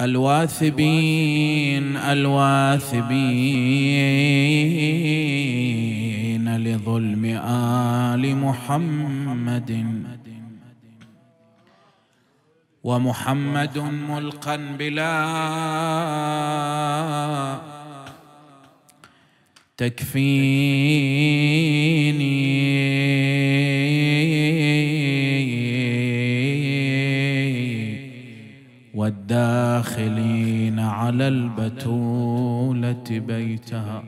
الواثبين الواثبين لظلم آل محمد ومحمد ملقا بلا تكفيني الداخلين على البتولة بيتها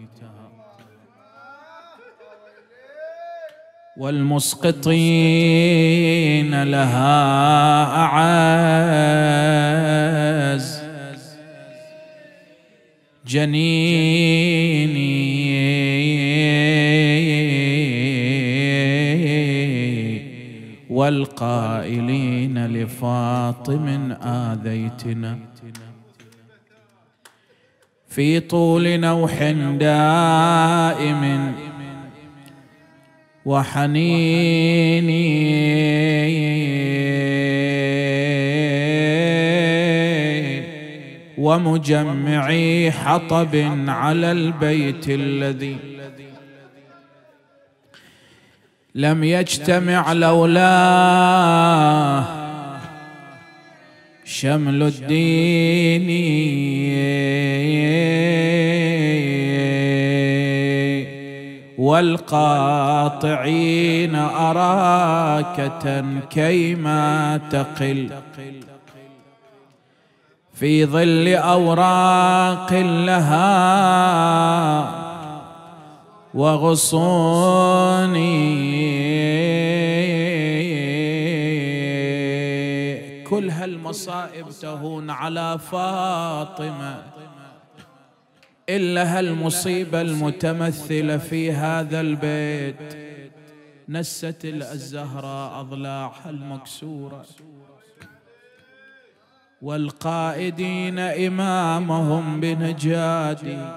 والمسقطين لها أعز جنيني والقائلين لفاطم آذيتنا في طول نوح دائم وحنين ومجمع حطب على البيت الذي لم يجتمع لولاه شمل الدين والقاطعين أراكة كيما تقل في ظل أوراق لها وغصوني كل هالمصائب تهون على فاطمة إلا هالمصيبة المتمثلة في هذا البيت نست الزهراء أضلاعها المكسورة والقائدين إمامهم بنجادي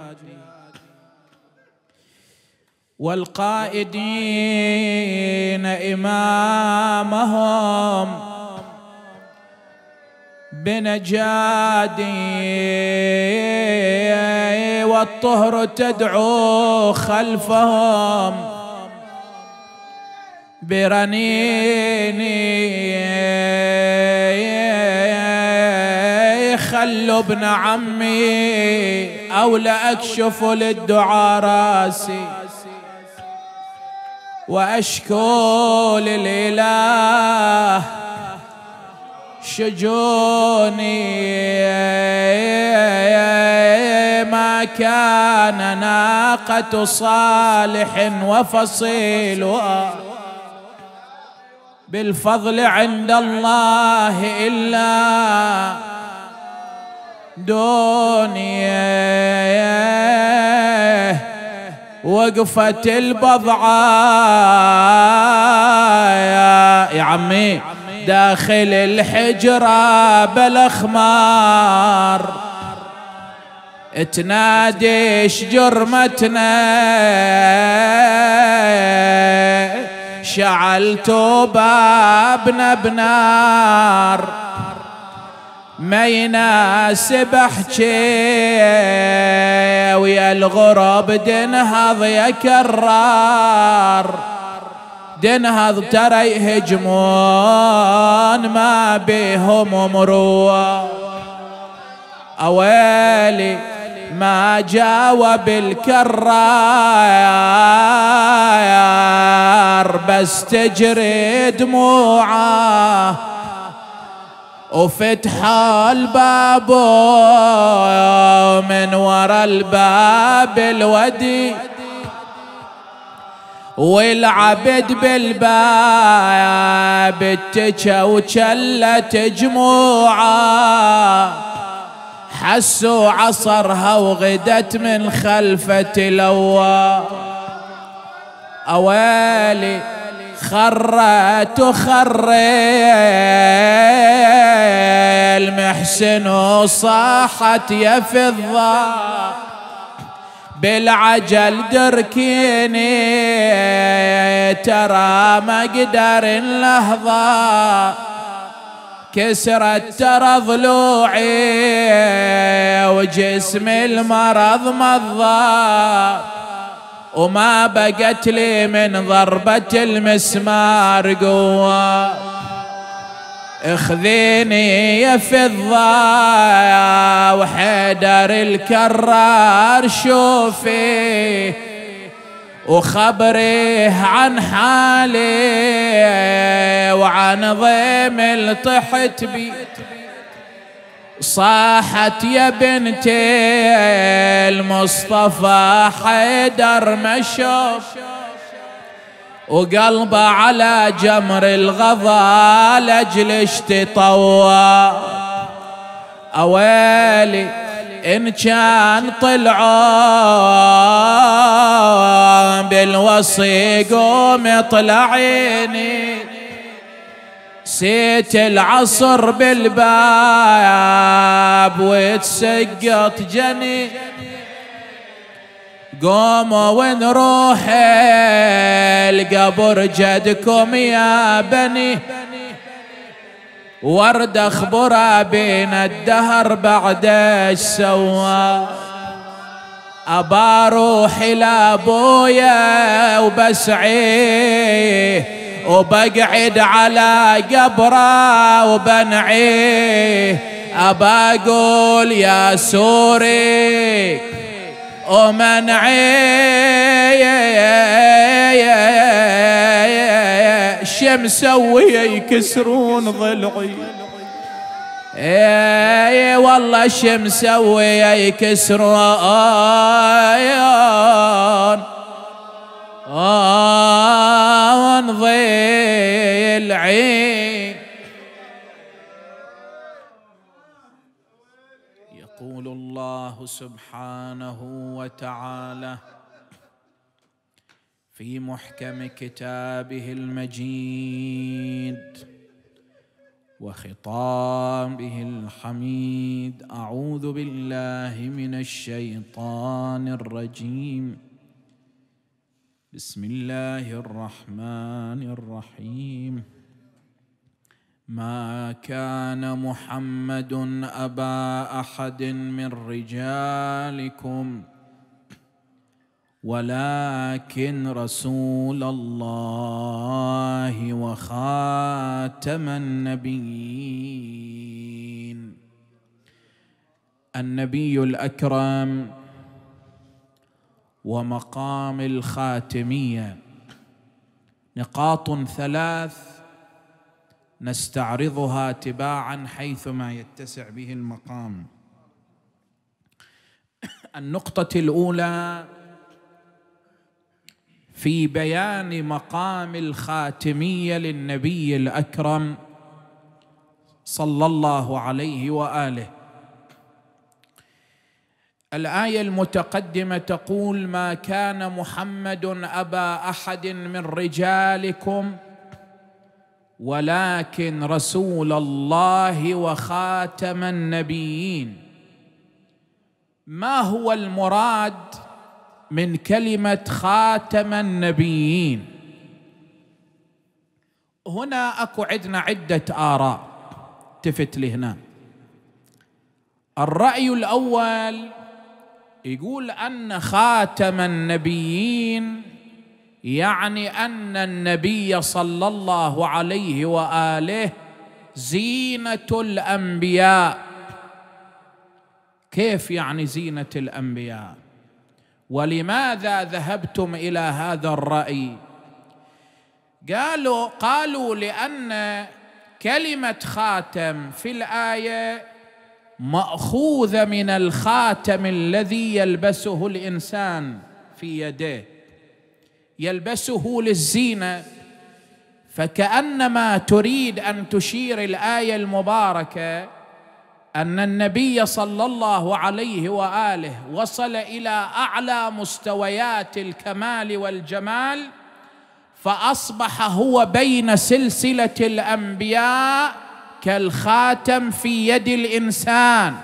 والقائدين إمامهم بنجادي والطهر تدعو خلفهم برنيني خلوا ابن عمي أو لأكشف للدعاء راسي وأشكو للإله شجوني ما كان ناقة صالح وفصيل بالفضل عند الله إلا دوني وقفت البضعة يا عمي داخل الحجرة بالأخمار تنادي جرمتنا شعلت بابنا بنار ما يناسب احكي ويا الغرب دنهض يا كرار دنهض ترى يهجمون ما بيهم مروة اويلي ما جاوب الكرار بس تجري دموعه وفتح الباب من ورا الباب الودي والعبد بالباب اتجا وشلت جموعه حسوا عصرها وغدت من خلفة الأواب أويلي خرت وخر المحسن وصاحت يا فضة بالعجل دركيني ترى ما قدر اللحظة كسرت ترى ضلوعي وجسم المرض مضى وما بقت لي من ضربة المسمار قوة اخذيني يا فضة وحيدر الكرار شوفي وخبريه عن حالي وعن ضيم طحت بي صاحت يا بنتي المصطفى حيدر مشوف وقلبه على جمر الغضا لاجل اشتطوى اويلي ان كان طلعوا بالوصي قوم طلعيني سيت العصر بالباب وتسقط جني قوموا ونروح القبر جدكم يا بني ورد اخبر بين الدهر بعد السوا ابا روحي لابويا وبسعيه وبقعد على قبره وبنعيه أبا أقول يا سوري ومنعي شمسوية يكسرون ضلعي اي والله ويا يكسرون وانضي العين يقول الله سبحانه وتعالى في محكم كتابه المجيد وخطابه الحميد اعوذ بالله من الشيطان الرجيم بسم الله الرحمن الرحيم ما كان محمد ابا احد من رجالكم ولكن رسول الله وخاتم النبيين النبي الاكرم ومقام الخاتميه نقاط ثلاث نستعرضها تباعا حيثما يتسع به المقام النقطه الاولى في بيان مقام الخاتميه للنبي الاكرم صلى الله عليه واله الايه المتقدمه تقول ما كان محمد ابا احد من رجالكم ولكن رسول الله وخاتم النبيين ما هو المراد من كلمه خاتم النبيين هنا اكو عندنا عده اراء تفت لهنا الراي الاول يقول ان خاتم النبيين يعني ان النبي صلى الله عليه واله زينه الانبياء كيف يعني زينه الانبياء ولماذا ذهبتم الى هذا الراي قالوا قالوا لان كلمه خاتم في الايه ماخوذه من الخاتم الذي يلبسه الانسان في يديه يلبسه للزينه فكانما تريد ان تشير الايه المباركه ان النبي صلى الله عليه واله وصل الى اعلى مستويات الكمال والجمال فاصبح هو بين سلسله الانبياء كالخاتم في يد الانسان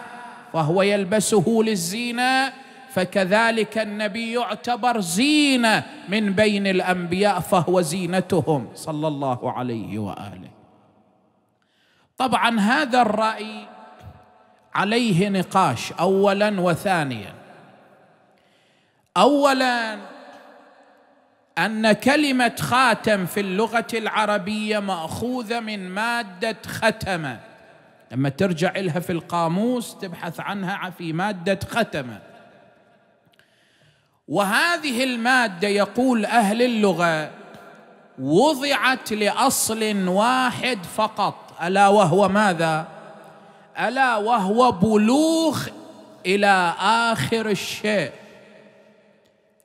وهو يلبسه للزينه فكذلك النبي يعتبر زينه من بين الانبياء فهو زينتهم صلى الله عليه واله طبعا هذا الراي عليه نقاش اولا وثانيا اولا ان كلمه خاتم في اللغه العربيه ماخوذه من ماده ختمه لما ترجع لها في القاموس تبحث عنها في ماده ختمه وهذه الماده يقول اهل اللغه وضعت لاصل واحد فقط الا وهو ماذا الا وهو بلوغ الى اخر الشيء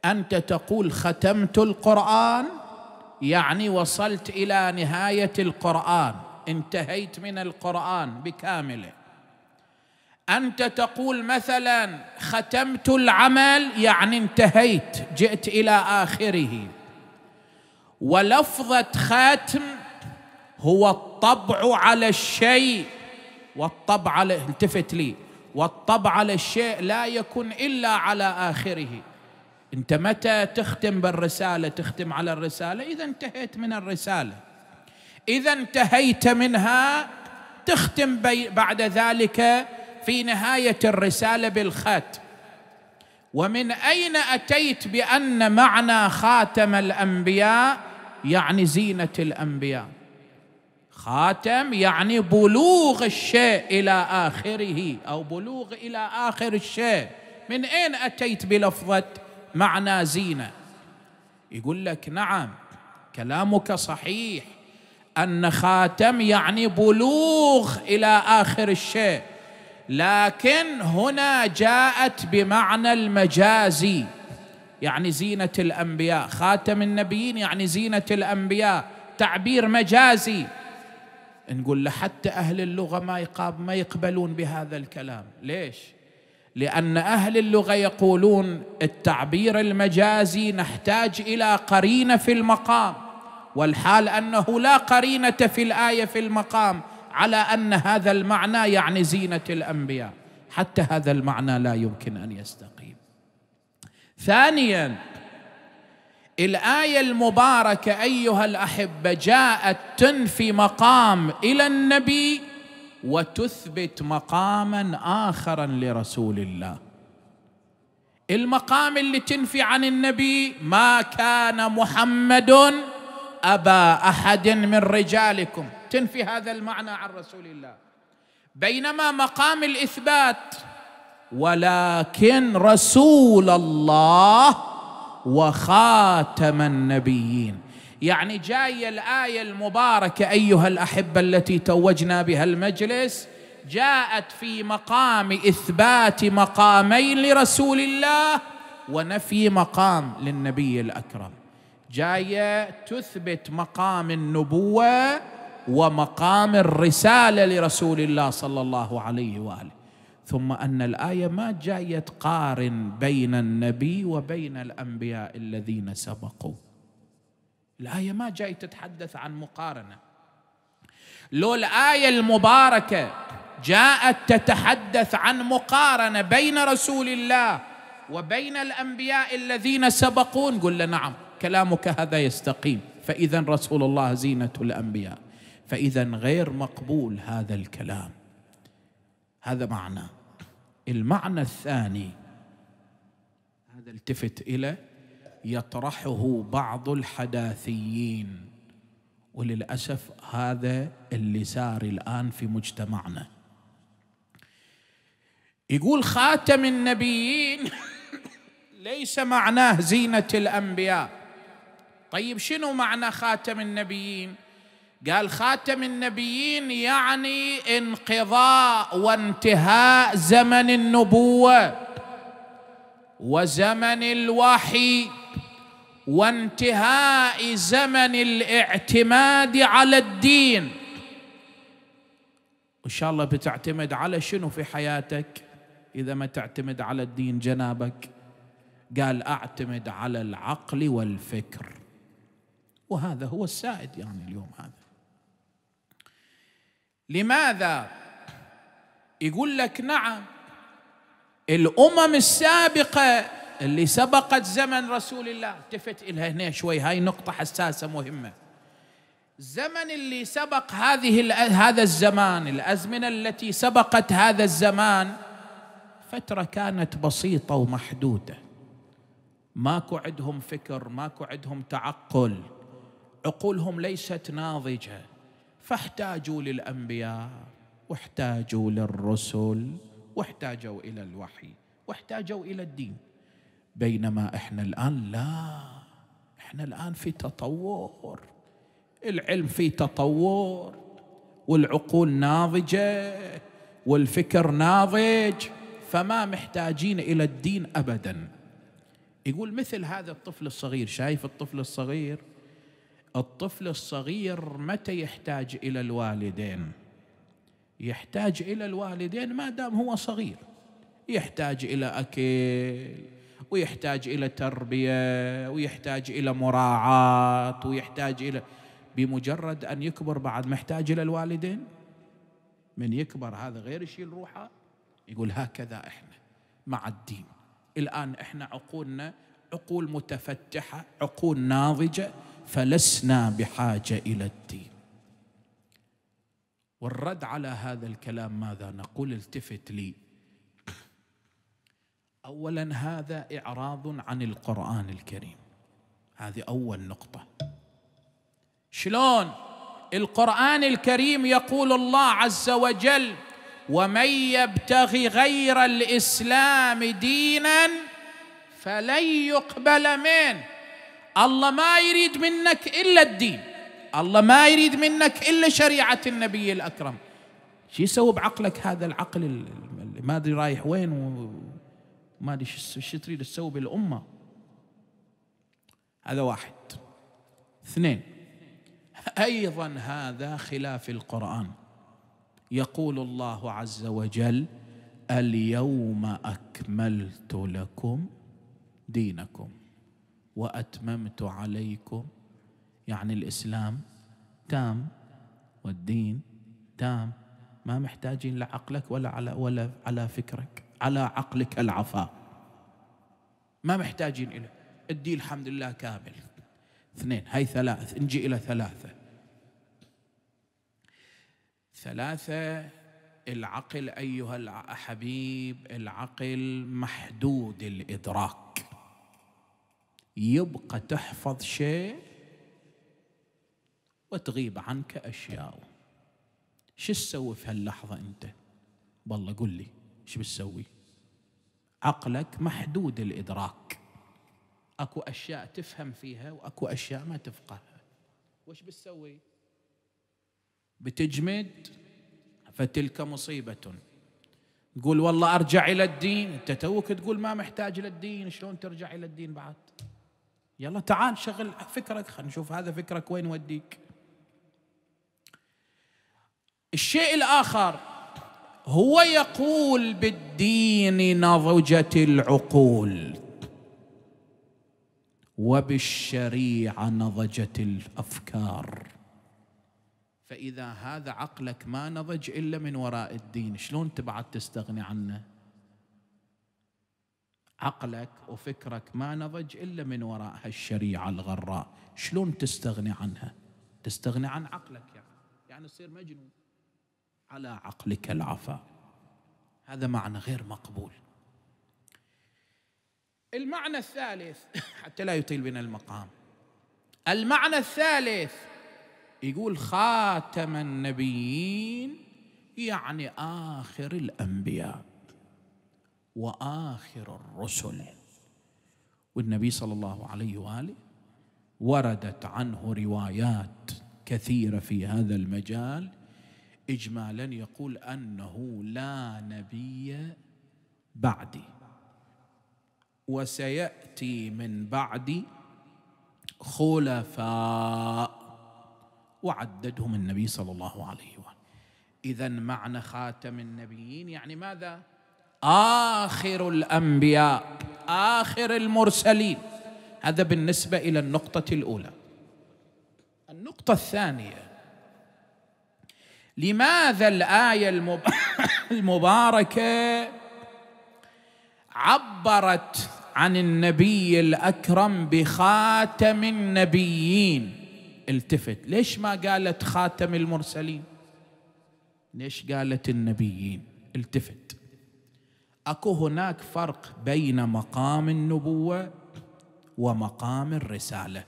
انت تقول ختمت القران يعني وصلت الى نهايه القران انتهيت من القران بكامله انت تقول مثلا ختمت العمل يعني انتهيت جئت الى اخره ولفظه خاتم هو الطبع على الشيء والطبع على التفت لي والطبع على الشيء لا يكون الا على اخره انت متى تختم بالرساله تختم على الرساله اذا انتهيت من الرساله اذا انتهيت منها تختم بعد ذلك في نهايه الرساله بالخاتم ومن اين اتيت بان معنى خاتم الانبياء يعني زينه الانبياء خاتم يعني بلوغ الشيء الى اخره او بلوغ الى اخر الشيء من اين اتيت بلفظه معنى زينه يقول لك نعم كلامك صحيح ان خاتم يعني بلوغ الى اخر الشيء لكن هنا جاءت بمعنى المجازي يعني زينه الانبياء خاتم النبيين يعني زينه الانبياء تعبير مجازي نقول حتى اهل اللغه ما يقاب ما يقبلون بهذا الكلام ليش لان اهل اللغه يقولون التعبير المجازي نحتاج الى قرينه في المقام والحال انه لا قرينه في الايه في المقام على ان هذا المعنى يعني زينه الانبياء حتى هذا المعنى لا يمكن ان يستقيم ثانيا الايه المباركه ايها الاحبه جاءت تنفي مقام الى النبي وتثبت مقاما اخرا لرسول الله المقام اللي تنفي عن النبي ما كان محمد ابا احد من رجالكم تنفي هذا المعنى عن رسول الله بينما مقام الاثبات ولكن رسول الله وخاتم النبيين يعني جاية الآية المباركة أيها الأحبة التي توجنا بها المجلس جاءت في مقام إثبات مقامين لرسول الله ونفي مقام للنبي الأكرم جاية تثبت مقام النبوة ومقام الرسالة لرسول الله صلى الله عليه وآله ثم أن الآية ما جاية تقارن بين النبي وبين الأنبياء الذين سبقوا الآية ما جاي تتحدث عن مقارنة لو الآية المباركة جاءت تتحدث عن مقارنة بين رسول الله وبين الأنبياء الذين سبقون قل نعم كلامك هذا يستقيم فإذا رسول الله زينة الأنبياء فإذا غير مقبول هذا الكلام هذا معنى المعنى الثاني هذا التفت إلى يطرحه بعض الحداثيين وللاسف هذا اللي سار الان في مجتمعنا يقول خاتم النبيين ليس معناه زينه الانبياء طيب شنو معنى خاتم النبيين قال خاتم النبيين يعني انقضاء وانتهاء زمن النبوه وزمن الوحي وانتهاء زمن الاعتماد على الدين ان شاء الله بتعتمد على شنو في حياتك اذا ما تعتمد على الدين جنابك قال اعتمد على العقل والفكر وهذا هو السائد يعني اليوم هذا لماذا يقول لك نعم الامم السابقه اللي سبقت زمن رسول الله التفت إلها هنا شوي هاي نقطة حساسة مهمة زمن اللي سبق هذه هذا الزمان الأزمنة التي سبقت هذا الزمان فترة كانت بسيطة ومحدودة ماكو عندهم فكر ماكو عندهم تعقل عقولهم ليست ناضجة فاحتاجوا للأنبياء واحتاجوا للرسل واحتاجوا إلى الوحي واحتاجوا إلى الدين بينما احنا الان لا احنا الان في تطور العلم في تطور والعقول ناضجه والفكر ناضج فما محتاجين الى الدين ابدا يقول مثل هذا الطفل الصغير شايف الطفل الصغير الطفل الصغير متى يحتاج الى الوالدين يحتاج الى الوالدين ما دام هو صغير يحتاج الى اكل ويحتاج إلى تربية ويحتاج إلى مراعاة ويحتاج إلى بمجرد أن يكبر بعد محتاج إلى الوالدين من يكبر هذا غير يشيل روحه يقول هكذا إحنا مع الدين الآن إحنا عقولنا عقول متفتحة عقول ناضجة فلسنا بحاجة إلى الدين والرد على هذا الكلام ماذا نقول التفت لي اولا هذا اعراض عن القران الكريم هذه اول نقطه شلون القران الكريم يقول الله عز وجل ومن يبتغي غير الاسلام دينا فلن يقبل منه الله ما يريد منك الا الدين الله ما يريد منك الا شريعه النبي الاكرم شو يسوي بعقلك هذا العقل ما ادري رايح وين ما ادري ايش تريد تسوي بالامه هذا واحد اثنين ايضا هذا خلاف القران يقول الله عز وجل اليوم اكملت لكم دينكم واتممت عليكم يعني الاسلام تام والدين تام ما محتاجين لعقلك ولا على ولا على فكرك على عقلك العفاء ما محتاجين إلى ادي الحمد لله كامل اثنين هاي ثلاث نجي إلى ثلاثة ثلاثة العقل أيها الحبيب العقل محدود الإدراك يبقى تحفظ شيء وتغيب عنك أشياء شو تسوي في هاللحظة أنت؟ والله قل لي شو بتسوي؟ عقلك محدود الادراك اكو اشياء تفهم فيها واكو اشياء ما تفقهها وش بتسوي؟ بتجمد فتلك مصيبة تقول والله ارجع الى الدين انت توك تقول ما محتاج للدين شلون ترجع الى الدين بعد؟ يلا تعال شغل فكرك خلينا نشوف هذا فكرك وين وديك الشيء الاخر هو يقول بالدين نضجت العقول وبالشريعه نضجت الافكار فاذا هذا عقلك ما نضج الا من وراء الدين شلون تبعد تستغني عنه عقلك وفكرك ما نضج الا من وراء هالشريعه الغراء شلون تستغني عنها تستغني عن عقلك يعني يعني تصير مجنون على عقلك العفا هذا معنى غير مقبول المعنى الثالث حتى لا يطيل بنا المقام المعنى الثالث يقول خاتم النبيين يعني اخر الانبياء واخر الرسل والنبي صلى الله عليه واله وردت عنه روايات كثيره في هذا المجال اجمالا يقول انه لا نبي بعدي وسياتي من بعدي خلفاء وعددهم النبي صلى الله عليه وسلم اذا معنى خاتم النبيين يعني ماذا اخر الانبياء اخر المرسلين هذا بالنسبه الى النقطه الاولى النقطه الثانيه لماذا الايه المباركه عبرت عن النبي الاكرم بخاتم النبيين التفت ليش ما قالت خاتم المرسلين ليش قالت النبيين التفت اكو هناك فرق بين مقام النبوه ومقام الرساله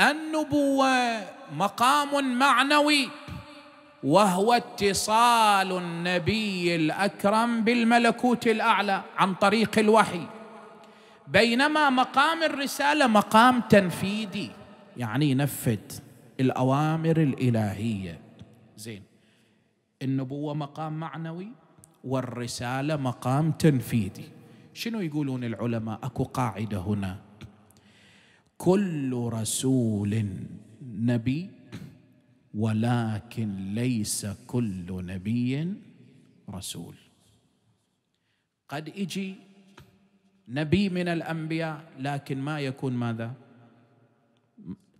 النبوه مقام معنوي وهو اتصال النبي الاكرم بالملكوت الاعلى عن طريق الوحي بينما مقام الرساله مقام تنفيذي يعني ينفذ الاوامر الالهيه زين النبوه مقام معنوي والرساله مقام تنفيذي شنو يقولون العلماء اكو قاعده هنا كل رسول نبي ولكن ليس كل نبي رسول قد يجي نبي من الانبياء لكن ما يكون ماذا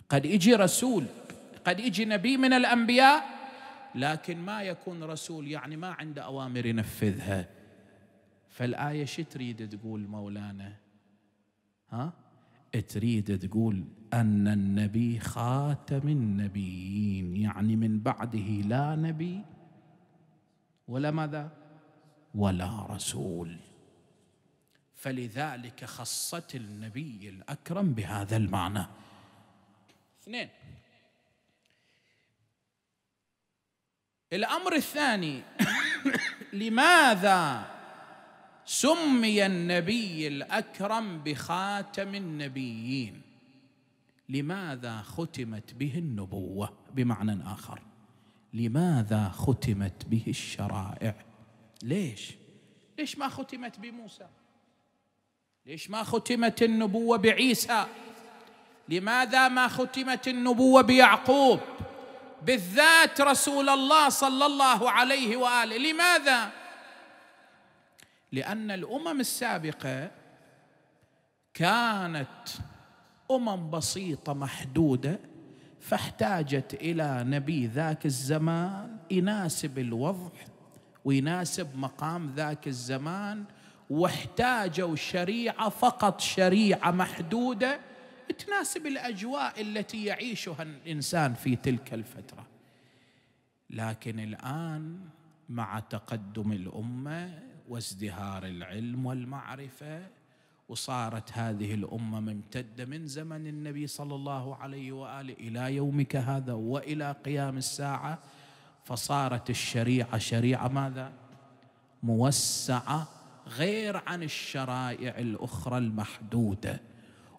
قد يجي رسول قد يجي نبي من الانبياء لكن ما يكون رسول يعني ما عنده اوامر ينفذها فالايه شو تريد تقول مولانا ها تريد تقول أن النبي خاتم النبيين يعني من بعده لا نبي ولا ماذا ولا رسول فلذلك خصت النبي الأكرم بهذا المعنى اثنين الأمر الثاني لماذا سمي النبي الاكرم بخاتم النبيين لماذا ختمت به النبوه بمعنى اخر لماذا ختمت به الشرائع ليش ليش ما ختمت بموسى ليش ما ختمت النبوه بعيسى لماذا ما ختمت النبوه بيعقوب بالذات رسول الله صلى الله عليه واله لماذا لان الامم السابقه كانت امم بسيطه محدوده فاحتاجت الى نبي ذاك الزمان يناسب الوضع ويناسب مقام ذاك الزمان واحتاجوا شريعه فقط شريعه محدوده تناسب الاجواء التي يعيشها الانسان في تلك الفتره لكن الان مع تقدم الامه وازدهار العلم والمعرفه وصارت هذه الامه ممتده من زمن النبي صلى الله عليه واله الى يومك هذا والى قيام الساعه فصارت الشريعه شريعه ماذا؟ موسعه غير عن الشرائع الاخرى المحدوده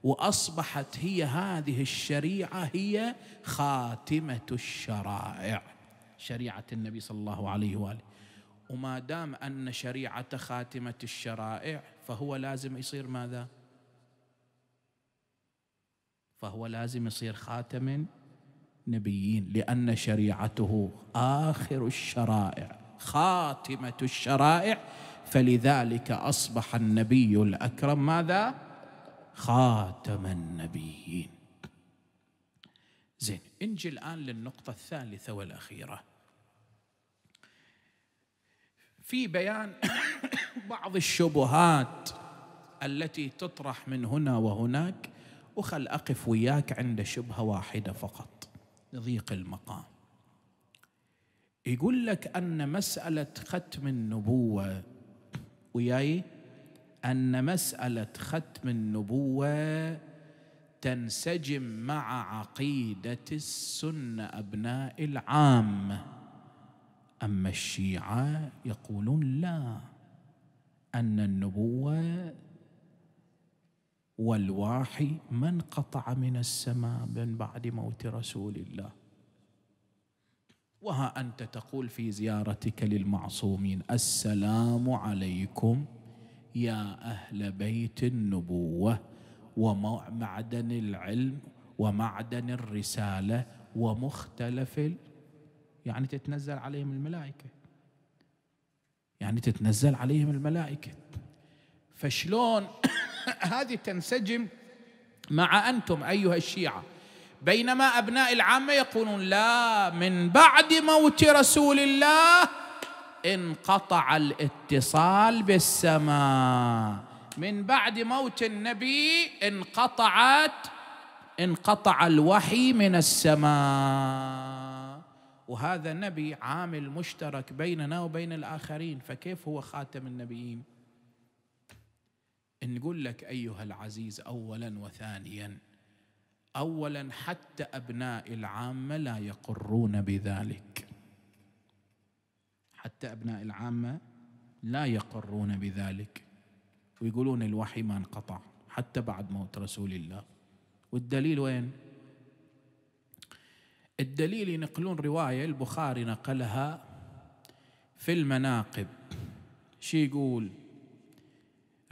واصبحت هي هذه الشريعه هي خاتمه الشرائع شريعه النبي صلى الله عليه واله وما دام ان شريعه خاتمه الشرائع فهو لازم يصير ماذا؟ فهو لازم يصير خاتم نبيين لان شريعته اخر الشرائع خاتمه الشرائع فلذلك اصبح النبي الاكرم ماذا؟ خاتم النبيين. زين نجي الان للنقطه الثالثه والاخيره. في بيان بعض الشبهات التي تطرح من هنا وهناك وخل أقف وياك عند شبهة واحدة فقط لضيق المقام يقول لك أن مسألة ختم النبوة وياي أن مسألة ختم النبوة تنسجم مع عقيدة السنة أبناء العامة اما الشيعه يقولون لا ان النبوه والواحي ما انقطع من السماء من بعد موت رسول الله وها انت تقول في زيارتك للمعصومين السلام عليكم يا اهل بيت النبوه ومعدن العلم ومعدن الرساله ومختلف يعني تتنزل عليهم الملائكة يعني تتنزل عليهم الملائكة فشلون هذه تنسجم مع أنتم أيها الشيعة بينما أبناء العامة يقولون لا من بعد موت رسول الله انقطع الاتصال بالسماء من بعد موت النبي انقطعت انقطع الوحي من السماء وهذا نبي عامل مشترك بيننا وبين الآخرين فكيف هو خاتم النبيين نقول لك أيها العزيز أولا وثانيا أولا حتى أبناء العامة لا يقرون بذلك حتى أبناء العامة لا يقرون بذلك ويقولون الوحي ما انقطع حتى بعد موت رسول الله والدليل وين؟ الدليل ينقلون رواية البخاري نقلها في المناقب شي يقول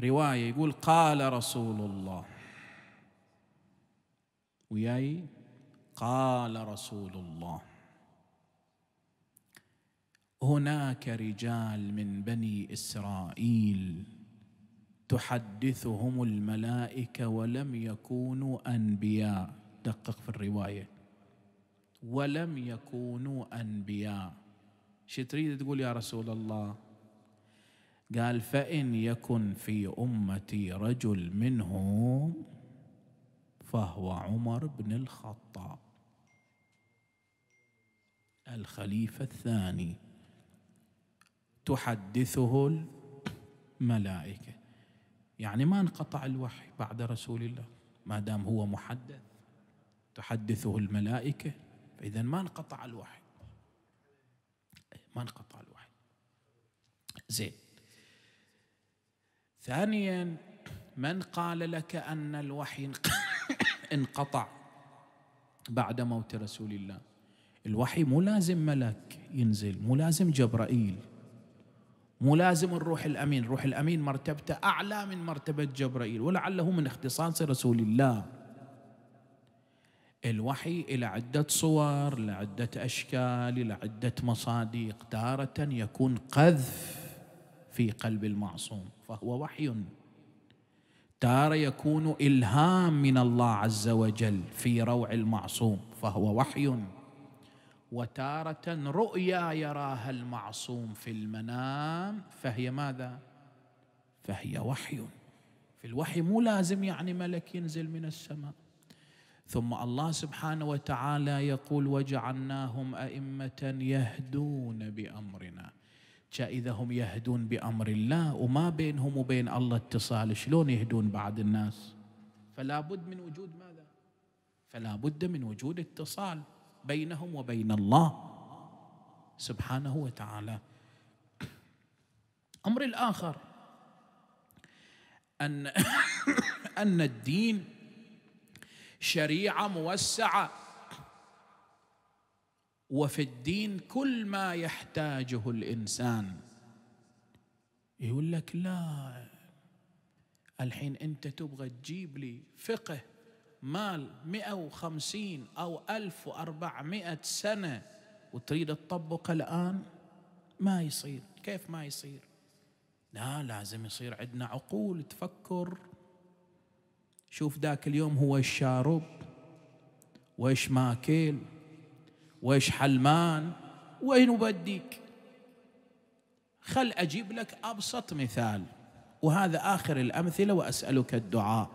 رواية يقول قال رسول الله وياي قال رسول الله هناك رجال من بني إسرائيل تحدثهم الملائكة ولم يكونوا أنبياء دقق في الرواية ولم يكونوا انبياء شو تريد تقول يا رسول الله قال فان يكن في امتي رجل منهم فهو عمر بن الخطاب الخليفه الثاني تحدثه الملائكه يعني ما انقطع الوحي بعد رسول الله ما دام هو محدث تحدثه الملائكه إذا ما انقطع الوحي ما انقطع الوحي زين ثانيا من قال لك أن الوحي انقطع بعد موت رسول الله الوحي مو لازم ملك ينزل مو لازم جبرائيل مو لازم الروح الأمين الروح الأمين مرتبته أعلى من مرتبة جبرائيل ولعله من اختصاص رسول الله الوحي إلى عدة صور لعدة أشكال إلى عدة مصادق تارة يكون قذف في قلب المعصوم فهو وحي تارة يكون إلهام من الله عز وجل في روع المعصوم فهو وحي وتارة رؤيا يراها المعصوم في المنام فهي ماذا؟ فهي وحي في الوحي مو لازم يعني ملك ينزل من السماء ثم الله سبحانه وتعالى يقول وجعلناهم أئمة يهدون بأمرنا إذا هم يهدون بأمر الله وما بينهم وبين الله اتصال شلون يهدون بعض الناس فلا بد من وجود ماذا فلا بد من وجود اتصال بينهم وبين الله سبحانه وتعالى أمر الآخر أن أن الدين شريعه موسعه وفي الدين كل ما يحتاجه الانسان يقول لك لا الحين انت تبغى تجيب لي فقه مال 150 او 1400 سنه وتريد تطبقه الان ما يصير كيف ما يصير لا لازم يصير عندنا عقول تفكر شوف ذاك اليوم هو ايش شارب وايش ماكل وايش حلمان وين وبديك خل اجيب لك ابسط مثال وهذا اخر الامثله واسالك الدعاء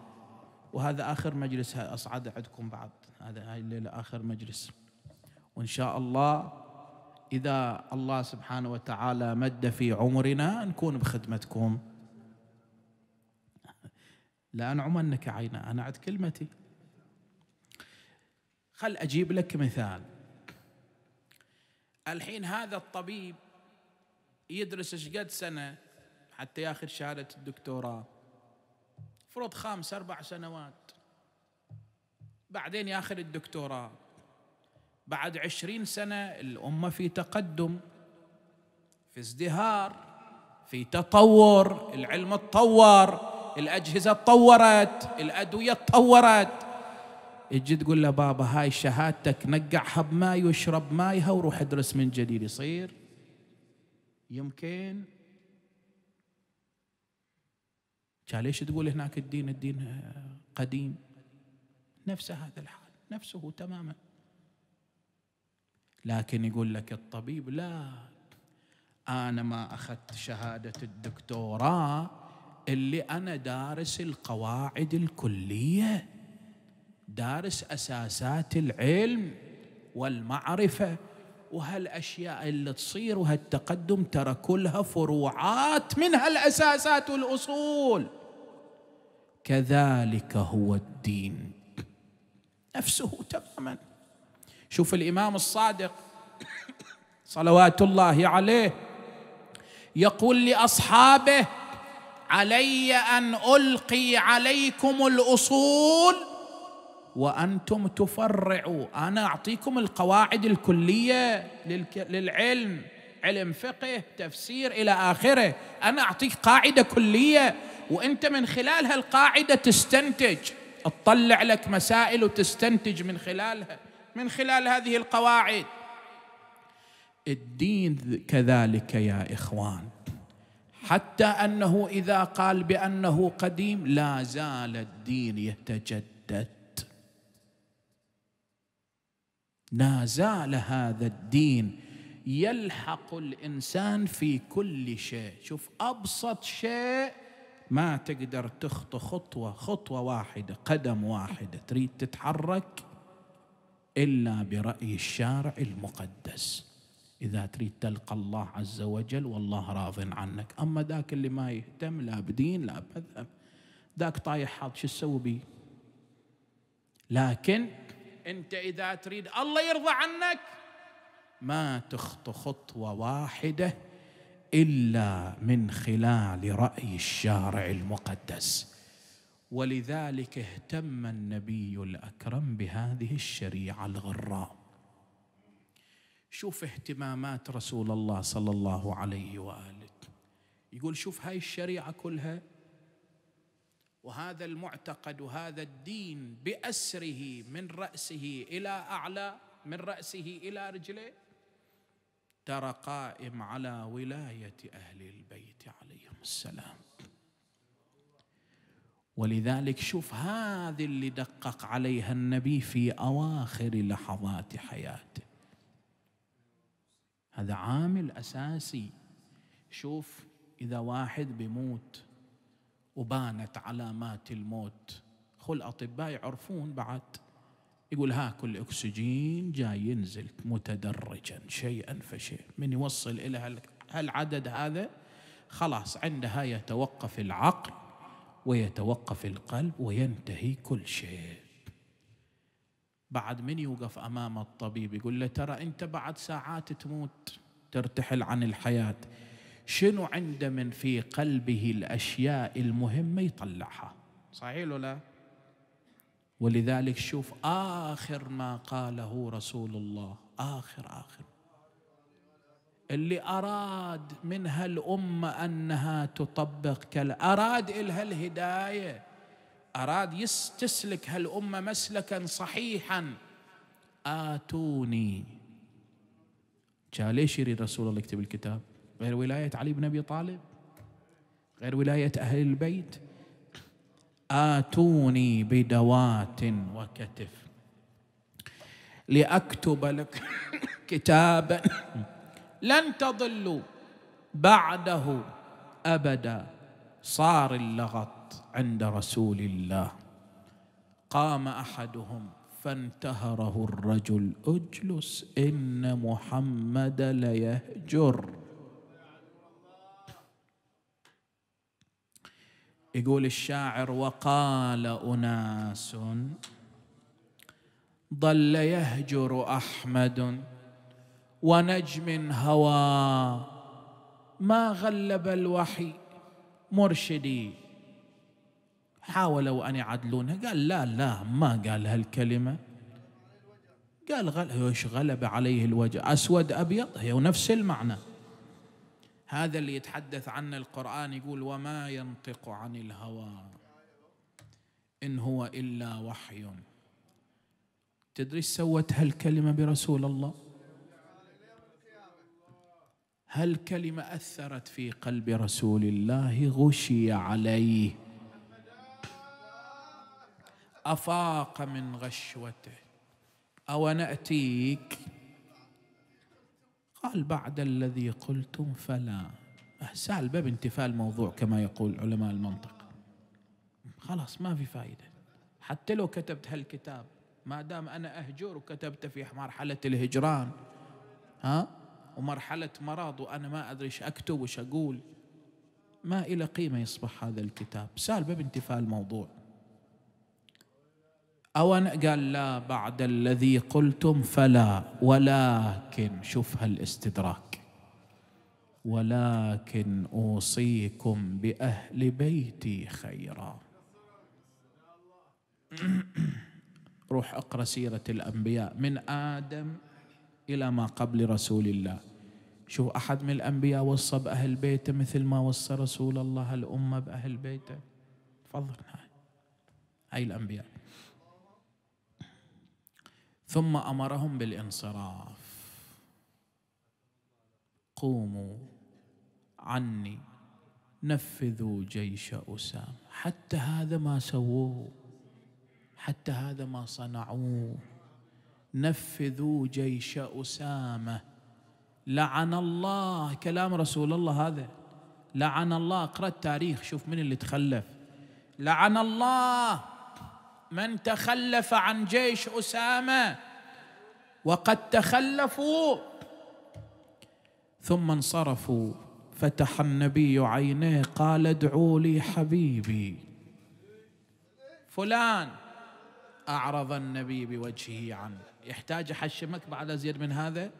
وهذا اخر مجلس اصعد عندكم بعد هذا هاي الليله اخر مجلس وان شاء الله اذا الله سبحانه وتعالى مد في عمرنا نكون بخدمتكم لا أنعمنك عينا أنا عد كلمتي خل أجيب لك مثال الحين هذا الطبيب يدرس ايش قد سنة حتى ياخذ شهادة الدكتوراه فرض خمس أربع سنوات بعدين ياخذ الدكتوراه بعد عشرين سنة الأمة في تقدم في ازدهار في تطور العلم تطور الأجهزة تطورت الأدوية تطورت تجي تقول له بابا هاي شهادتك نقعها بماي واشرب مايها وروح ادرس من جديد يصير يمكن قال ليش تقول هناك الدين الدين قديم نفس هذا الحال نفسه تماما لكن يقول لك الطبيب لا أنا ما أخذت شهادة الدكتوراه اللي أنا دارس القواعد الكلية دارس أساسات العلم والمعرفة وهالأشياء اللي تصير وهالتقدم ترى كلها فروعات من هالأساسات والأصول كذلك هو الدين نفسه تماما شوف الإمام الصادق صلوات الله عليه يقول لأصحابه علي ان القي عليكم الاصول وانتم تفرعوا انا اعطيكم القواعد الكليه للعلم علم فقه تفسير الى اخره انا اعطيك قاعده كليه وانت من خلال هالقاعده تستنتج تطلع لك مسائل وتستنتج من خلالها من خلال هذه القواعد الدين كذلك يا اخوان حتى انه اذا قال بانه قديم لا زال الدين يتجدد لا زال هذا الدين يلحق الانسان في كل شيء شوف ابسط شيء ما تقدر تخطو خطوه خطوه واحده قدم واحده تريد تتحرك الا براي الشارع المقدس إذا تريد تلقى الله عز وجل والله راض عنك أما ذاك اللي ما يهتم لا بدين لا بمذهب ذاك طايح حاط شو تسوي بيه لكن أنت إذا تريد الله يرضى عنك ما تخطو خطوة واحدة إلا من خلال رأي الشارع المقدس ولذلك اهتم النبي الأكرم بهذه الشريعة الغراء شوف اهتمامات رسول الله صلى الله عليه واله يقول شوف هاي الشريعه كلها وهذا المعتقد وهذا الدين باسره من راسه الى اعلى من راسه الى رجليه ترى قائم على ولايه اهل البيت عليهم السلام ولذلك شوف هذه اللي دقق عليها النبي في اواخر لحظات حياته هذا عامل أساسي شوف إذا واحد بيموت وبانت علامات الموت خل الأطباء يعرفون بعد يقول هاك الأكسجين جاي ينزل متدرجا شيئا فشيء من يوصل إلى هالعدد هذا خلاص عندها يتوقف العقل ويتوقف القلب وينتهي كل شيء بعد من يوقف امام الطبيب يقول له ترى انت بعد ساعات تموت ترتحل عن الحياه شنو عنده من في قلبه الاشياء المهمه يطلعها صحيح ولا ولذلك شوف اخر ما قاله رسول الله اخر اخر اللي اراد منها الأمة انها تطبق كلا اراد الها الهدايه أراد تسلك هالأمة مسلكا صحيحا آتوني جاء ليش يريد رسول الله يكتب الكتاب غير ولاية علي بن أبي طالب غير ولاية أهل البيت آتوني بدوات وكتف لأكتب لك كتابا لن تضلوا بعده أبدا صار اللغط عند رسول الله قام احدهم فانتهره الرجل اجلس ان محمد ليهجر يقول الشاعر وقال اناس ضل يهجر احمد ونجم هوى ما غلب الوحي مرشدي حاولوا أن يعدلونها قال لا لا ما قال هالكلمة قال غل... غلب عليه الوجه أسود أبيض هي نفس المعنى هذا اللي يتحدث عنه القرآن يقول وما ينطق عن الهوى إن هو إلا وحي تدري سوت هالكلمة برسول الله هالكلمة أثرت في قلب رسول الله غشي عليه افاق من غشوته او ناتيك قال بعد الذي قلتم فلا سال باب انتفاء الموضوع كما يقول علماء المنطقة خلاص ما في فائده حتى لو كتبت هالكتاب ما دام انا اهجر وكتبته في مرحله الهجران ها ومرحله مرض وانا ما ادري ايش اكتب وش اقول ما الى قيمه يصبح هذا الكتاب سال باب انتفاء الموضوع أو أنا قال لا بعد الذي قلتم فلا ولكن شوف هالاستدراك ولكن أوصيكم بأهل بيتي خيرا روح اقرا سيره الانبياء من ادم الى ما قبل رسول الله شوف احد من الانبياء وصى باهل بيته مثل ما وصى رسول الله الامه باهل بيته تفضل هاي الانبياء ثم امرهم بالانصراف قوموا عني نفذوا جيش اسامه حتى هذا ما سووه حتى هذا ما صنعوه نفذوا جيش اسامه لعن الله كلام رسول الله هذا لعن الله اقرا التاريخ شوف من اللي تخلف لعن الله من تخلف عن جيش اسامه وقد تخلفوا ثم انصرفوا فتح النبي عينيه قال ادعوا لي حبيبي فلان اعرض النبي بوجهه عنه يحتاج احشمك بعد ازيد من هذا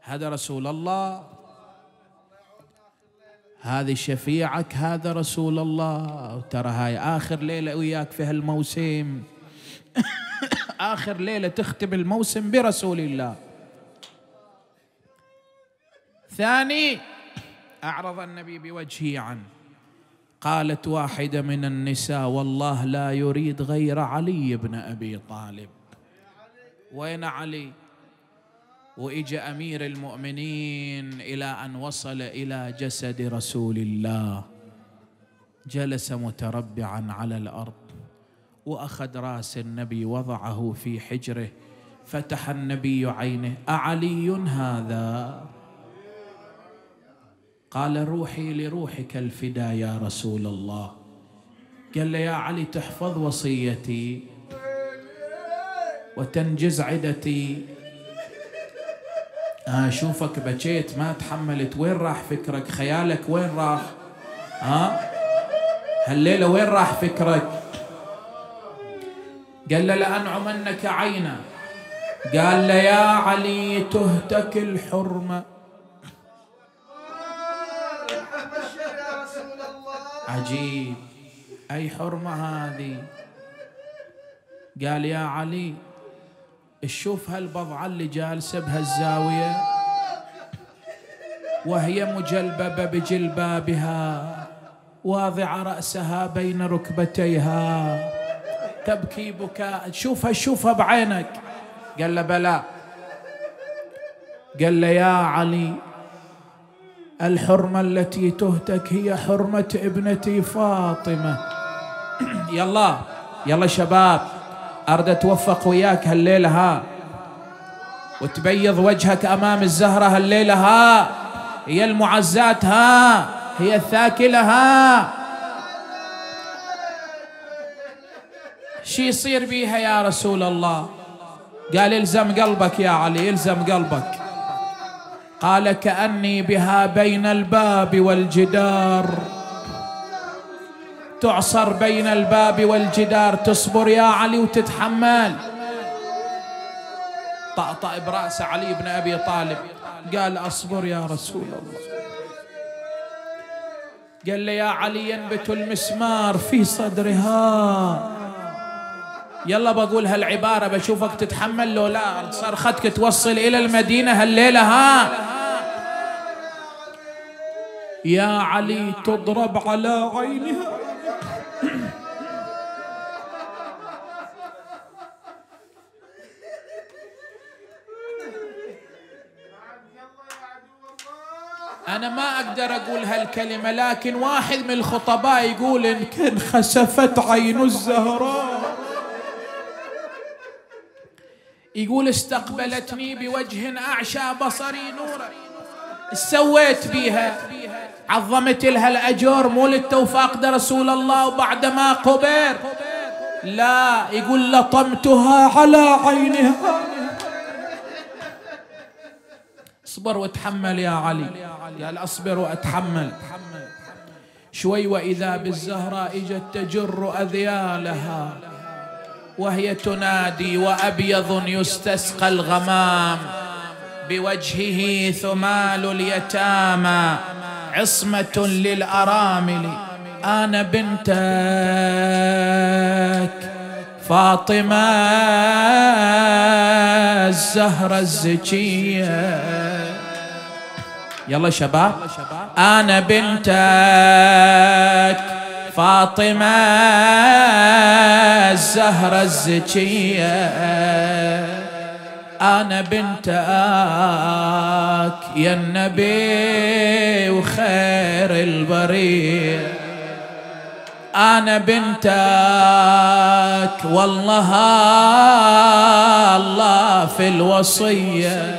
هذا رسول الله هذه شفيعك هذا رسول الله ترى هاي آخر ليلة وياك في هالموسم آخر ليلة تختم الموسم برسول الله ثاني أعرض النبي بوجهه عنه قالت واحدة من النساء والله لا يريد غير علي بن أبي طالب وين علي واجى امير المؤمنين الى ان وصل الى جسد رسول الله جلس متربعا على الارض واخذ راس النبي وضعه في حجره فتح النبي عينه اعلي هذا قال روحي لروحك الفدا يا رسول الله قال يا علي تحفظ وصيتي وتنجز عدتي اشوفك آه، بكيت ما تحملت وين راح فكرك خيالك وين راح ها هالليله وين راح فكرك قال له لانعمنك عينا قال له يا علي تهتك الحرمه عجيب اي حرمه هذه قال يا علي تشوف هالبضعة اللي جالسة بهالزاوية وهي مجلببة بجلبابها واضعة رأسها بين ركبتيها تبكي بكاء شوفها شوفها بعينك قال له بلى قال له يا علي الحرمة التي تهتك هي حرمة ابنتي فاطمة يلا يلا شباب أرد أتوفق وياك هالليلة ها وتبيض وجهك أمام الزهرة هالليلة ها هي المعزات ها هي الثاكلة ها شي يصير بيها يا رسول الله قال الزم قلبك يا علي الزم قلبك قال كأني بها بين الباب والجدار تعصر بين الباب والجدار تصبر يا علي وتتحمل طأطأ برأس علي بن أبي طالب قال أصبر يا رسول الله قال لي يا علي ينبت المسمار في صدرها يلا بقول هالعبارة بشوفك تتحمل لو لا صرختك توصل إلى المدينة هالليلة ها يا علي تضرب على عينها أنا ما أقدر أقول هالكلمة لكن واحد من الخطباء يقول إن كان خسفت عين الزهراء يقول استقبلتني بوجه أعشى بصري نورا سويت بيها عظمت لها الأجر مو للتوفاق رسول الله وبعد ما قبر لا يقول لطمتها على عينها اصبر وتحمل يا علي قال اصبر واتحمل شوي واذا بالزهراء اجت تجر اذيالها وهي تنادي وابيض يستسقى الغمام بوجهه ثمال اليتامى عصمه للارامل انا بنتك فاطمه الزهره الزكيه يلا شباب أنا بنتك فاطمة الزهرة الزكية أنا بنتك يا النبي وخير البريه أنا بنتك والله الله في الوصية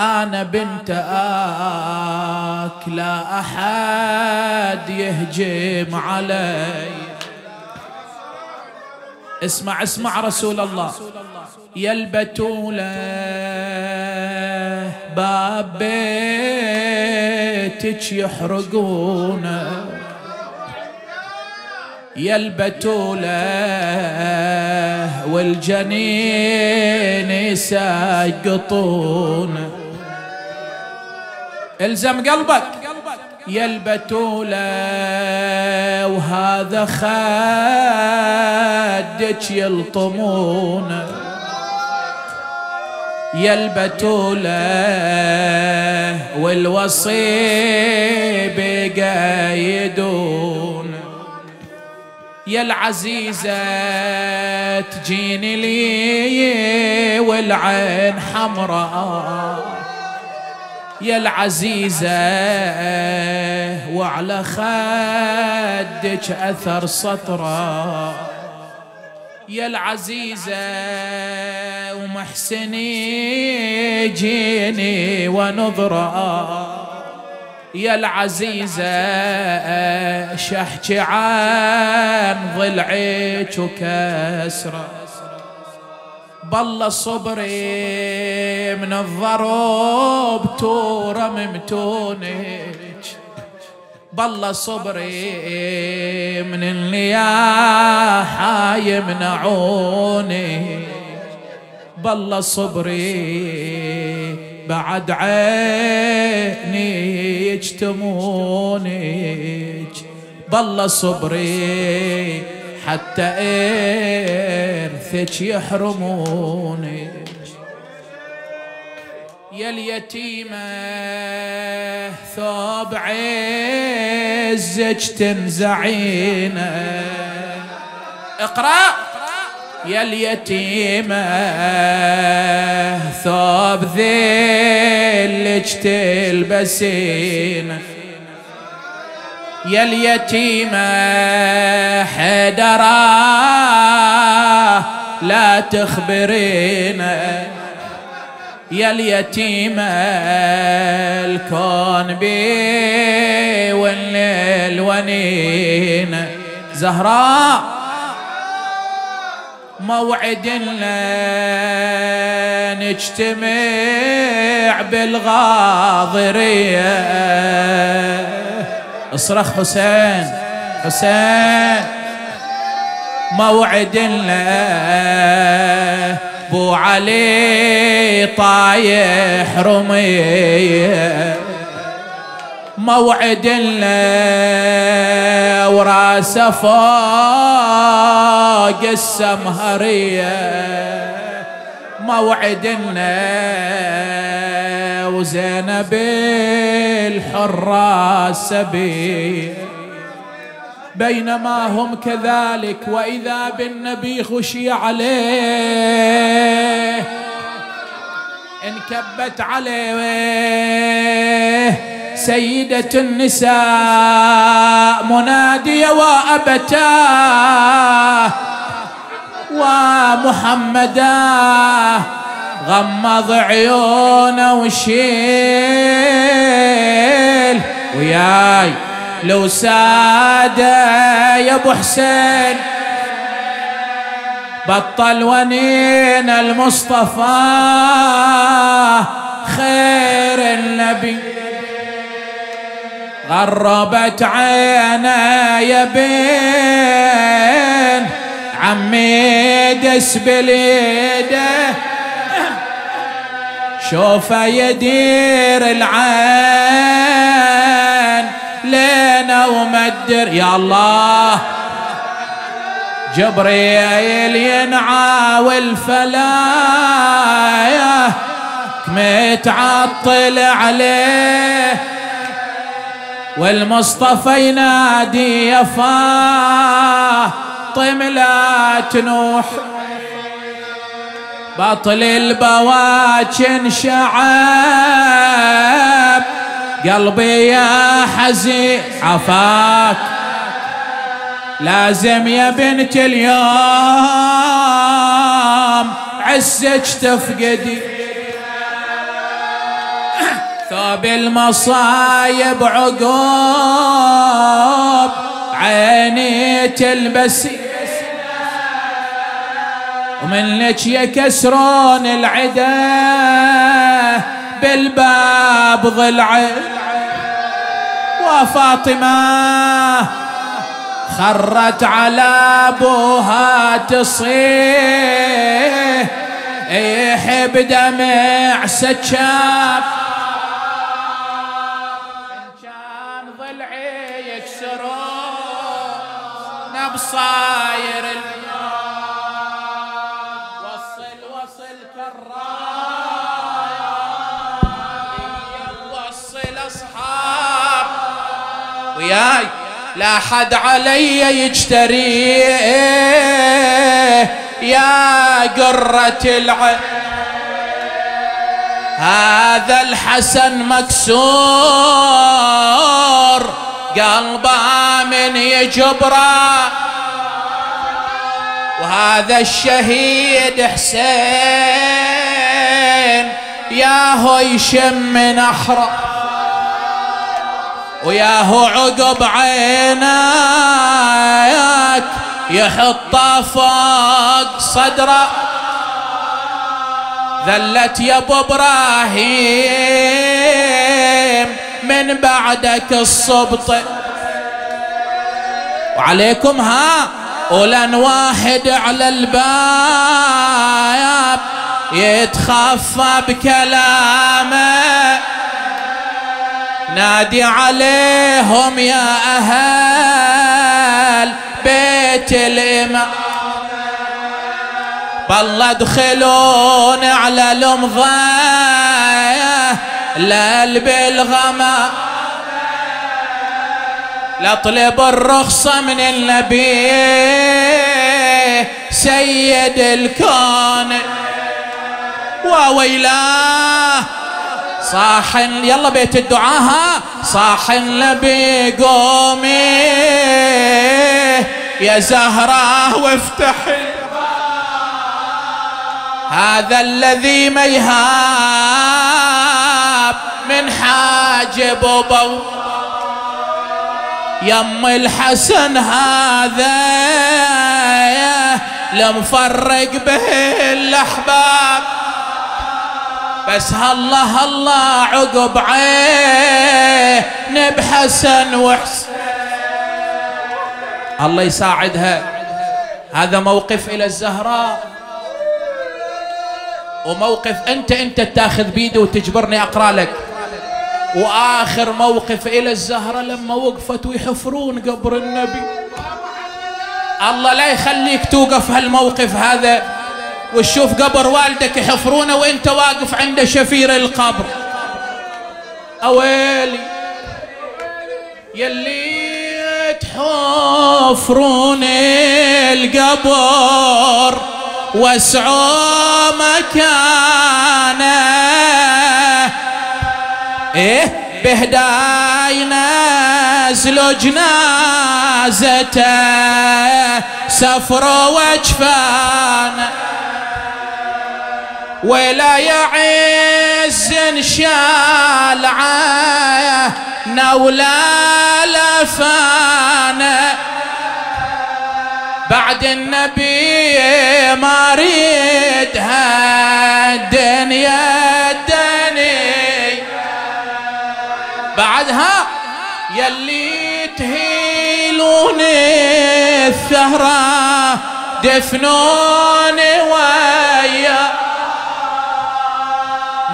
أنا بنت آك لا أحد يهجم علي اسمع اسمع رسول الله يا البتولة باب بيتك يحرقونه يا البتولة والجنين يسقطونه الزم قلبك يا البتولة وهذا خدك يلطمونه يا البتولة والوصي بقايدون يا العزيزة تجيني لي والعين حمراء يا العزيزة وعلى خدك أثر سطرة يا العزيزة ومحسني جيني ونظرة يا العزيزة شحش عن ضلعك وكسره بالله الله صبري من الضرب تورم متونك بالله صبري من النياحة يمنعوني بالله صبري بعد عيني يجتمونك بالله صبري حتى إرثك يحرمونك يا اليتيمة ثوب عزك تنزعينه اقرأ يا اليتيمة ثوب ذلك تلبسينه يا اليتيمة حدرا لا تخبرينا يا اليتيمة الكون بي والليل ونينا زهراء موعد لنا نجتمع بالغاضريه اصرخ حسين حسين موعد له بو علي طايح رميه موعد له وراسه فوق السمهريه موعد له وزينب الحرة سبيل بينما هم كذلك وإذا بالنبي خشي عليه انكبت عليه سيدة النساء منادية وأبتاه ومحمداه غمض عيونه وشيل وياي لو ساده يا ابو حسين بطل ونين المصطفى خير النبي غربت عينا يا بين عمي دس بليده شوف يدير العين لينا ومدر يا الله جبريل ينعى والفلايا متعطل عليه والمصطفى ينادي يا فاطم لا تنوح بطل البواجن شعب قلبي يا حزين عفاك لازم يا بنت اليوم عزك تفقدي ثوب المصايب عقوب عيني تلبسي ومن لك يكسرون العدا بالباب ضلع وفاطمة خرت على ابوها تصيح ايه بدمع سكاب كان ضلعي يكسرون نبصايه وياي لا حد علي يجتري يا قرة العين هذا الحسن مكسور قلبه من يجبره وهذا الشهيد حسين يا هو يشم احرق وياهو عقب عينك يحط فوق صدره ذلت يا ابو ابراهيم من بعدك الصبط وعليكم ها ولن واحد على الباب يتخفى بكلامه نادي عليهم يا أهل بيت الإمام بالله ادخلون على المضايا ليل بالغمام لاطلب الرخصة من النبي سيد الكون وويلاه صاحن يلا بيت الدعاء ها صاحن لبي قومي يا زهرة وافتح هذا الذي ما يهاب من حاجب وبو يم الحسن هذا لمفرق به الأحباب بس هالله الله عقب عين بحسن وحسن الله يساعدها هذا موقف إلى الزهراء وموقف أنت أنت تاخذ بيدي وتجبرني أقرأ لك وآخر موقف إلى الزهرة لما وقفت ويحفرون قبر النبي الله لا يخليك توقف هالموقف هذا وتشوف قبر والدك يحفرونه وانت واقف عند شفير القبر اويلي يلي تحفرون القبر واسعوا مكانه ايه بهداي زلو جنازته سفر وجفانه ولا يعز شالعه ولا لفانا بعد النبي ما ريدها الدنيا الدنيا بعدها يلي تهيلون الثهرة دفنوني وانا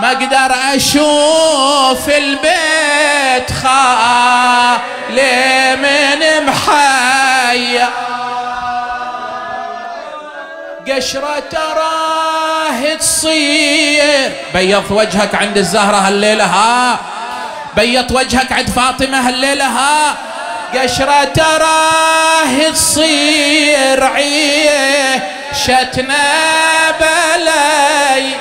ما اقدر اشوف البيت خالي من محيا قشرة تراه تصير بيض وجهك عند الزهرة هالليلة ها بيض وجهك عند فاطمة هالليلة ها قشرة تراه تصير عيشتنا بلاي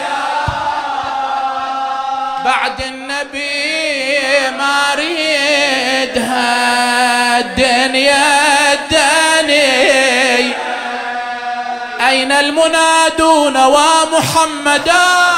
بعد النبي ما ريدها الدنيا الدنيا أين المنادون ومحمدا